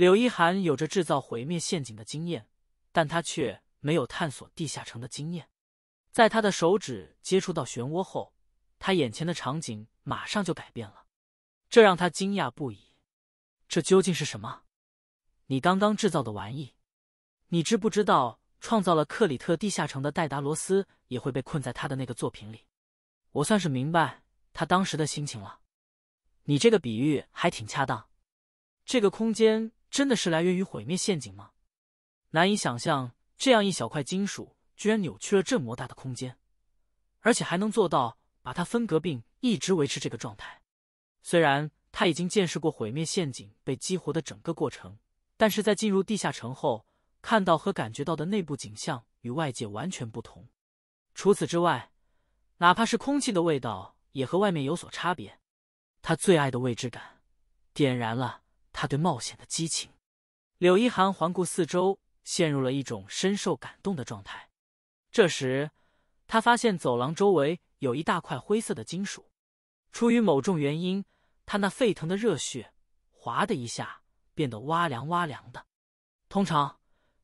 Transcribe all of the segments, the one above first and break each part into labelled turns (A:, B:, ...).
A: 柳一涵有着制造毁灭陷阱的经验，但他却没有探索地下城的经验。在他的手指接触到漩涡后，他眼前的场景马上就改变了，这让他惊讶不已。这究竟是什么？你刚刚制造的玩意？你知不知道，创造了克里特地下城的戴达罗斯也会被困在他的那个作品里？我算是明白他当时的心情了。你这个比喻还挺恰当，这个空间。真的是来源于毁灭陷阱吗？难以想象，这样一小块金属居然扭曲了这么大的空间，而且还能做到把它分隔并一直维持这个状态。虽然他已经见识过毁灭陷阱被激活的整个过程，但是在进入地下城后，看到和感觉到的内部景象与外界完全不同。除此之外，哪怕是空气的味道也和外面有所差别。他最爱的未知感，点燃了。他对冒险的激情，柳一涵环顾四周，陷入了一种深受感动的状态。这时，他发现走廊周围有一大块灰色的金属。出于某种原因，他那沸腾的热血，哗的一下变得哇凉哇凉的。通常，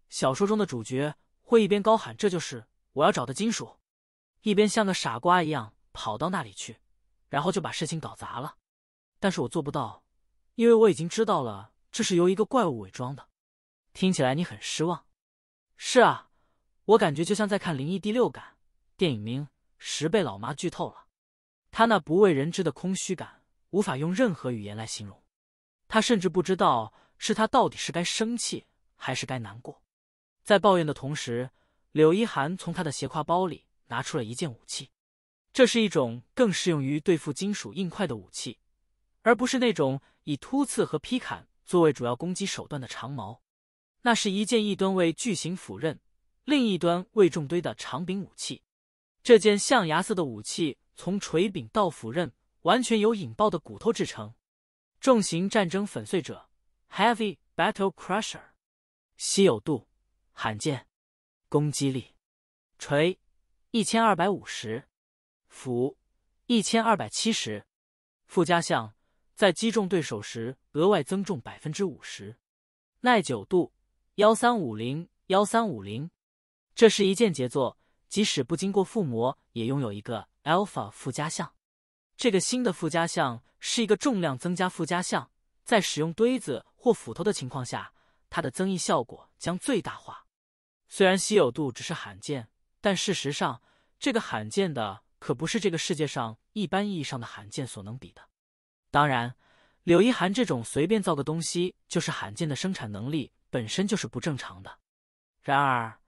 A: 小说中的主角会一边高喊“这就是我要找的金属”，一边像个傻瓜一样跑到那里去，然后就把事情搞砸了。但是我做不到。因为我已经知道了，这是由一个怪物伪装的。听起来你很失望。是啊，我感觉就像在看灵异第六感。电影名十被老妈剧透了。他那不为人知的空虚感，无法用任何语言来形容。他甚至不知道是他到底是该生气还是该难过。在抱怨的同时，柳一涵从他的斜挎包里拿出了一件武器。这是一种更适用于对付金属硬块的武器，而不是那种。以突刺和劈砍作为主要攻击手段的长矛，那是一件一端为巨型斧刃、另一端为重堆的长柄武器。这件象牙色的武器从锤柄到斧刃完全由引爆的骨头制成。重型战争粉碎者 （Heavy Battle Crusher），稀有度：罕见，攻击力：锤一千二百五十，斧一千二百七十，附加项。在击中对手时，额外增重百分之五十。耐久度：幺三五零幺三五零。这是一件杰作，即使不经过附魔，也拥有一个 Alpha 附加项。这个新的附加项是一个重量增加附加项，在使用堆子或斧头的情况下，它的增益效果将最大化。虽然稀有度只是罕见，但事实上，这个罕见的可不是这个世界上一般意义上的罕见所能比的。当然，柳一涵这种随便造个东西就是罕见的生产能力本身就是不正常的。然而，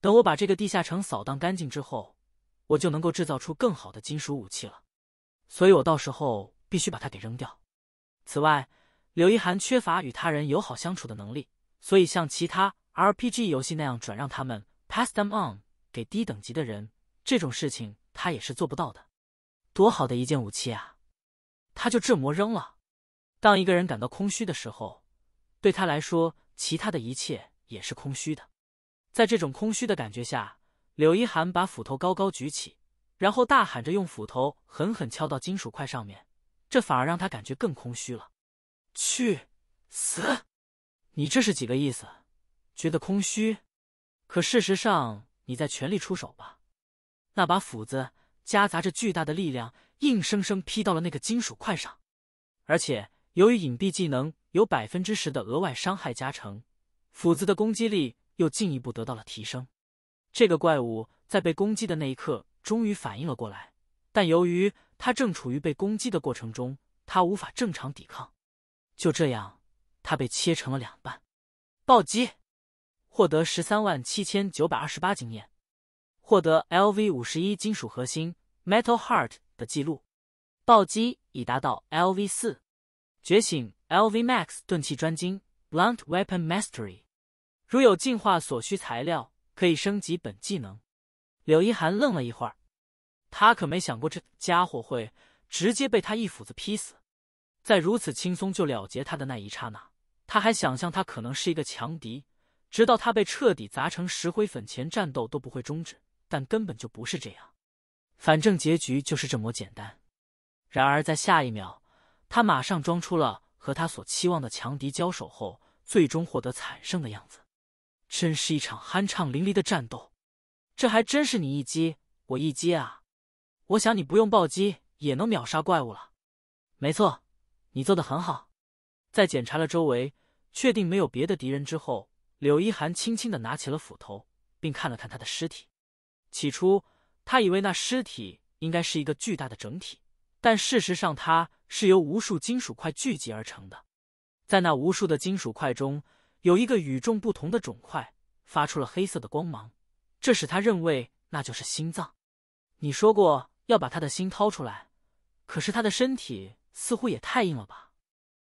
A: 等我把这个地下城扫荡干净之后，我就能够制造出更好的金属武器了。所以，我到时候必须把它给扔掉。此外，柳一涵缺乏与他人友好相处的能力，所以像其他 R P G 游戏那样转让他们 pass them on 给低等级的人这种事情，他也是做不到的。多好的一件武器啊！他就这么扔了。当一个人感到空虚的时候，对他来说，其他的一切也是空虚的。在这种空虚的感觉下，柳一涵把斧头高高举起，然后大喊着用斧头狠狠敲到金属块上面。这反而让他感觉更空虚了。去死！你这是几个意思？觉得空虚？可事实上你在全力出手吧。那把斧子夹杂着巨大的力量。硬生生劈到了那个金属块上，而且由于隐蔽技能有百分之十的额外伤害加成，斧子的攻击力又进一步得到了提升。这个怪物在被攻击的那一刻终于反应了过来，但由于他正处于被攻击的过程中，他无法正常抵抗。就这样，他被切成了两半，暴击，获得十三万七千九百二十八经验，获得 L V 五十一金属核心 Metal Heart。的记录，暴击已达到 LV 四，觉醒 LV Max 钝器专精 Blunt Weapon Mastery。如有进化所需材料，可以升级本技能。柳一涵愣了一会儿，他可没想过这家伙会直接被他一斧子劈死。在如此轻松就了结他的那一刹那，他还想象他可能是一个强敌，直到他被彻底砸成石灰粉前，战斗都不会终止。但根本就不是这样。反正结局就是这么简单。然而，在下一秒，他马上装出了和他所期望的强敌交手后最终获得惨胜的样子，真是一场酣畅淋漓的战斗。这还真是你一击我一击啊！我想你不用暴击也能秒杀怪物了。没错，你做的很好。在检查了周围，确定没有别的敌人之后，柳一涵轻轻的拿起了斧头，并看了看他的尸体。起初。他以为那尸体应该是一个巨大的整体，但事实上它是由无数金属块聚集而成的。在那无数的金属块中，有一个与众不同的肿块发出了黑色的光芒，这使他认为那就是心脏。你说过要把他的心掏出来，可是他的身体似乎也太硬了吧？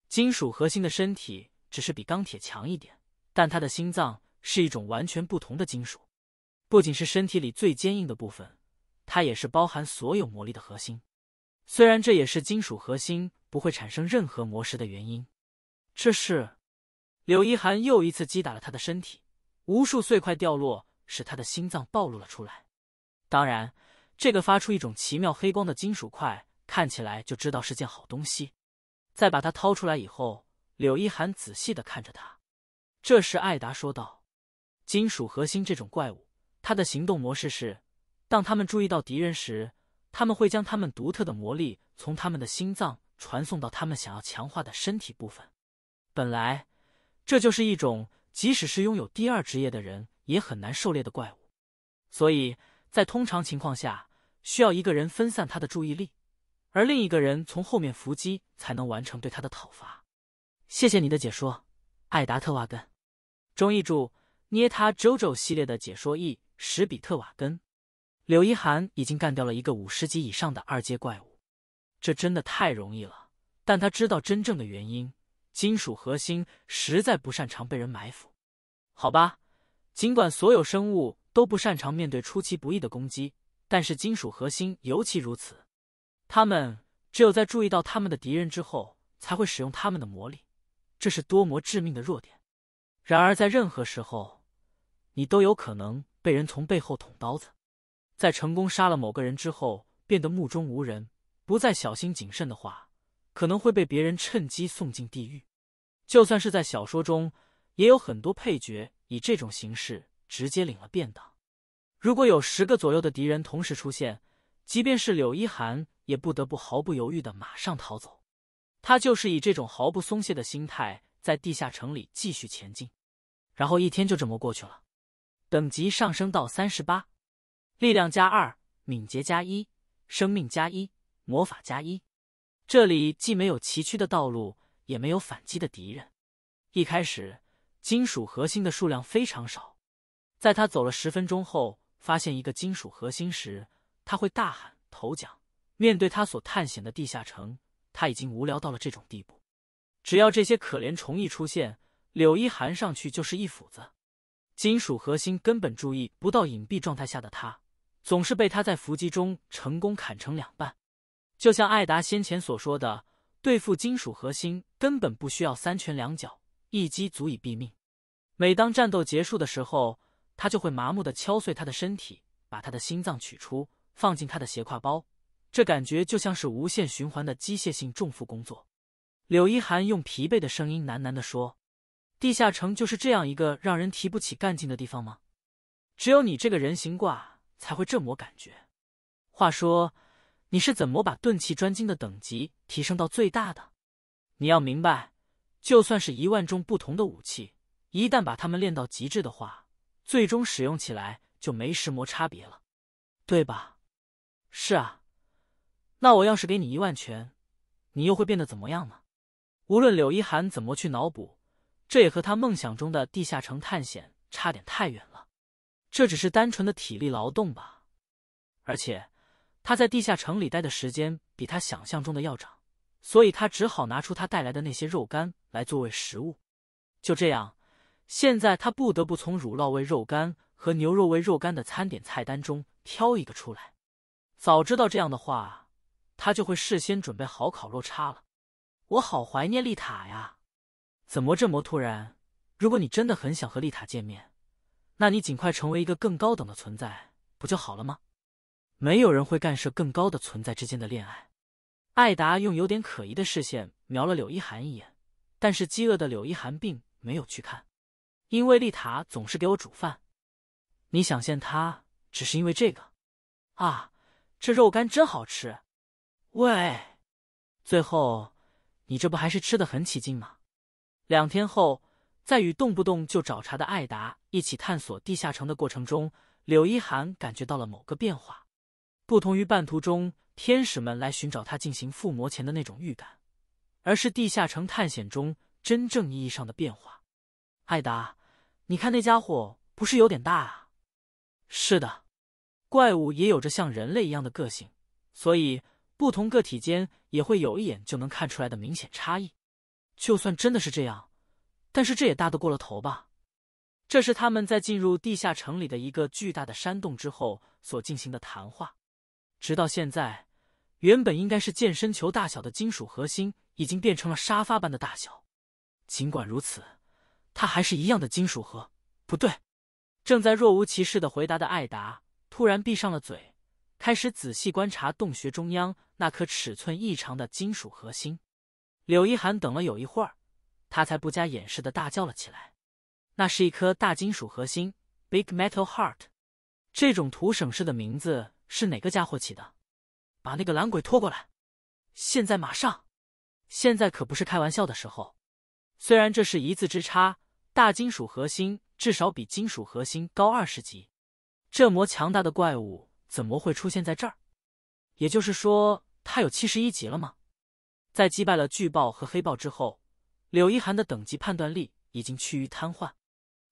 A: 金属核心的身体只是比钢铁强一点，但他的心脏是一种完全不同的金属，不仅是身体里最坚硬的部分。它也是包含所有魔力的核心，虽然这也是金属核心不会产生任何魔石的原因。这是，柳一涵又一次击打了他的身体，无数碎块掉落，使他的心脏暴露了出来。当然，这个发出一种奇妙黑光的金属块看起来就知道是件好东西。在把它掏出来以后，柳一涵仔细的看着它。这时，艾达说道：“金属核心这种怪物，它的行动模式是。”当他们注意到敌人时，他们会将他们独特的魔力从他们的心脏传送到他们想要强化的身体部分。本来，这就是一种即使是拥有第二职业的人也很难狩猎的怪物，所以在通常情况下，需要一个人分散他的注意力，而另一个人从后面伏击才能完成对他的讨伐。谢谢你的解说，艾达特瓦根。忠义柱捏他 JoJo 系列的解说译》史比特瓦根。柳一涵已经干掉了一个五十级以上的二阶怪物，这真的太容易了。但他知道真正的原因：金属核心实在不擅长被人埋伏。好吧，尽管所有生物都不擅长面对出其不意的攻击，但是金属核心尤其如此。他们只有在注意到他们的敌人之后才会使用他们的魔力，这是多魔致命的弱点。然而，在任何时候，你都有可能被人从背后捅刀子。在成功杀了某个人之后，变得目中无人，不再小心谨慎的话，可能会被别人趁机送进地狱。就算是在小说中，也有很多配角以这种形式直接领了便当。如果有十个左右的敌人同时出现，即便是柳一涵也不得不毫不犹豫的马上逃走。他就是以这种毫不松懈的心态在地下城里继续前进，然后一天就这么过去了，等级上升到三十八。力量加二，敏捷加一，生命加一，魔法加一。这里既没有崎岖的道路，也没有反击的敌人。一开始，金属核心的数量非常少。在他走了十分钟后，发现一个金属核心时，他会大喊“头奖”。面对他所探险的地下城，他已经无聊到了这种地步。只要这些可怜虫一出现，柳一含上去就是一斧子。金属核心根本注意不到隐蔽状态下的他。总是被他在伏击中成功砍成两半，就像艾达先前所说的，对付金属核心根本不需要三拳两脚，一击足以毙命。每当战斗结束的时候，他就会麻木地敲碎他的身体，把他的心脏取出，放进他的斜挎包。这感觉就像是无限循环的机械性重复工作。柳一寒用疲惫的声音喃喃地说：“地下城就是这样一个让人提不起干劲的地方吗？只有你这个人形怪。”才会这么感觉。话说，你是怎么把钝器专精的等级提升到最大的？你要明白，就算是一万种不同的武器，一旦把它们练到极致的话，最终使用起来就没什么差别了，对吧？是啊，那我要是给你一万拳，你又会变得怎么样呢？无论柳一涵怎么去脑补，这也和他梦想中的地下城探险差点太远。这只是单纯的体力劳动吧，而且他在地下城里待的时间比他想象中的要长，所以他只好拿出他带来的那些肉干来作为食物。就这样，现在他不得不从乳酪味肉干和牛肉味肉干的餐点菜单中挑一个出来。早知道这样的话，他就会事先准备好烤肉叉了。我好怀念丽塔呀！怎么这么突然？如果你真的很想和丽塔见面。那你尽快成为一个更高等的存在，不就好了吗？没有人会干涉更高的存在之间的恋爱。艾达用有点可疑的视线瞄了柳一涵一眼，但是饥饿的柳一涵并没有去看，因为丽塔总是给我煮饭。你想见他，只是因为这个啊？这肉干真好吃。喂，最后你这不还是吃的很起劲吗？两天后。在与动不动就找茬的艾达一起探索地下城的过程中，柳一涵感觉到了某个变化。不同于半途中天使们来寻找他进行附魔前的那种预感，而是地下城探险中真正意义上的变化。艾达，你看那家伙不是有点大啊？是的，怪物也有着像人类一样的个性，所以不同个体间也会有一眼就能看出来的明显差异。就算真的是这样。但是这也大得过了头吧？这是他们在进入地下城里的一个巨大的山洞之后所进行的谈话。直到现在，原本应该是健身球大小的金属核心已经变成了沙发般的大小。尽管如此，它还是一样的金属核。不对，正在若无其事的回答的艾达突然闭上了嘴，开始仔细观察洞穴中央那颗尺寸异常的金属核心。柳一涵等了有一会儿。他才不加掩饰的大叫了起来：“那是一颗大金属核心，Big Metal Heart。这种图省事的名字是哪个家伙起的？把那个懒鬼拖过来，现在马上！现在可不是开玩笑的时候。虽然这是一字之差，大金属核心至少比金属核心高二十级。这么强大的怪物怎么会出现在这儿？也就是说，他有七十一级了吗？在击败了巨豹和黑豹之后。”柳一涵的等级判断力已经趋于瘫痪，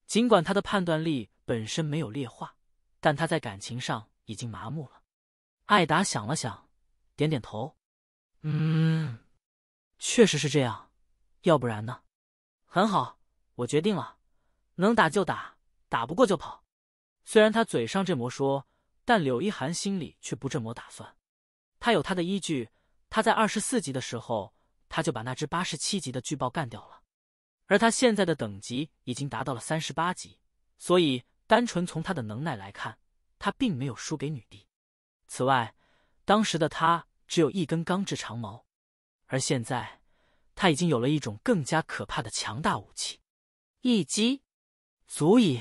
A: 尽管他的判断力本身没有劣化，但他在感情上已经麻木了。艾达想了想，点点头，嗯，确实是这样，要不然呢？很好，我决定了，能打就打，打不过就跑。虽然他嘴上这么说，但柳一涵心里却不这么打算，他有他的依据，他在二十四级的时候。他就把那只八十七级的巨豹干掉了，而他现在的等级已经达到了三十八级，所以单纯从他的能耐来看，他并没有输给女帝。此外，当时的他只有一根钢制长矛，而现在他已经有了一种更加可怕的强大武器，一击足以。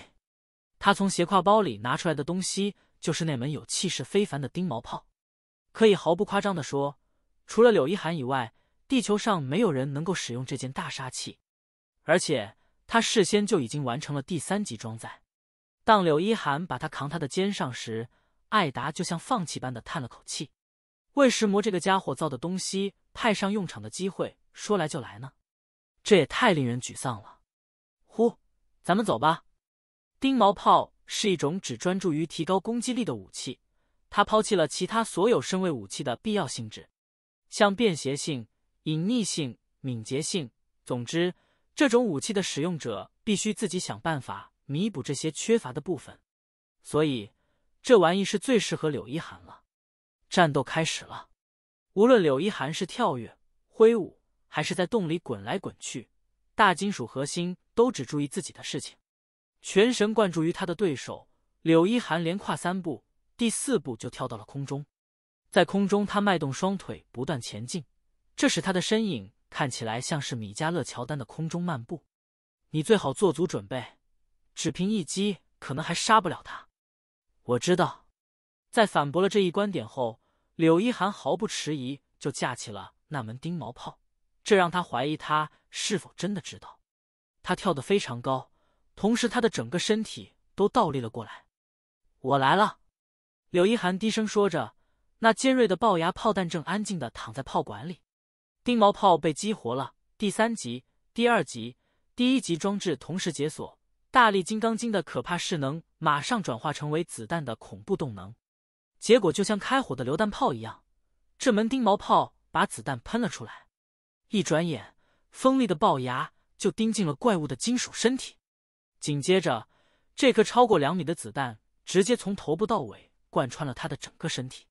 A: 他从斜挎包里拿出来的东西就是那门有气势非凡的钉毛炮，可以毫不夸张的说，除了柳一寒以外。地球上没有人能够使用这件大杀器，而且他事先就已经完成了第三级装载。当柳一涵把他扛他的肩上时，艾达就像放弃般的叹了口气。为石魔这个家伙造的东西派上用场的机会说来就来呢，这也太令人沮丧了。呼，咱们走吧。钉毛炮是一种只专注于提高攻击力的武器，它抛弃了其他所有身位武器的必要性质，像便携性。隐匿性、敏捷性，总之，这种武器的使用者必须自己想办法弥补这些缺乏的部分。所以，这玩意是最适合柳一涵了。战斗开始了，无论柳一涵是跳跃、挥舞，还是在洞里滚来滚去，大金属核心都只注意自己的事情，全神贯注于他的对手。柳一涵连跨三步，第四步就跳到了空中，在空中，他迈动双腿，不断前进。这使他的身影看起来像是米迦勒乔丹的空中漫步。你最好做足准备，只凭一击可能还杀不了他。我知道，在反驳了这一观点后，柳一涵毫不迟疑就架起了那门钉毛炮，这让他怀疑他是否真的知道。他跳得非常高，同时他的整个身体都倒立了过来。我来了，柳一涵低声说着，那尖锐的龅牙炮弹正安静的躺在炮管里。钉毛炮被激活了，第三集、第二集、第一集装置同时解锁，大力金刚经的可怕势能马上转化成为子弹的恐怖动能。结果就像开火的榴弹炮一样，这门钉毛炮把子弹喷了出来。一转眼，锋利的龅牙就钉进了怪物的金属身体。紧接着，这颗超过两米的子弹直接从头部到尾贯穿了他的整个身体。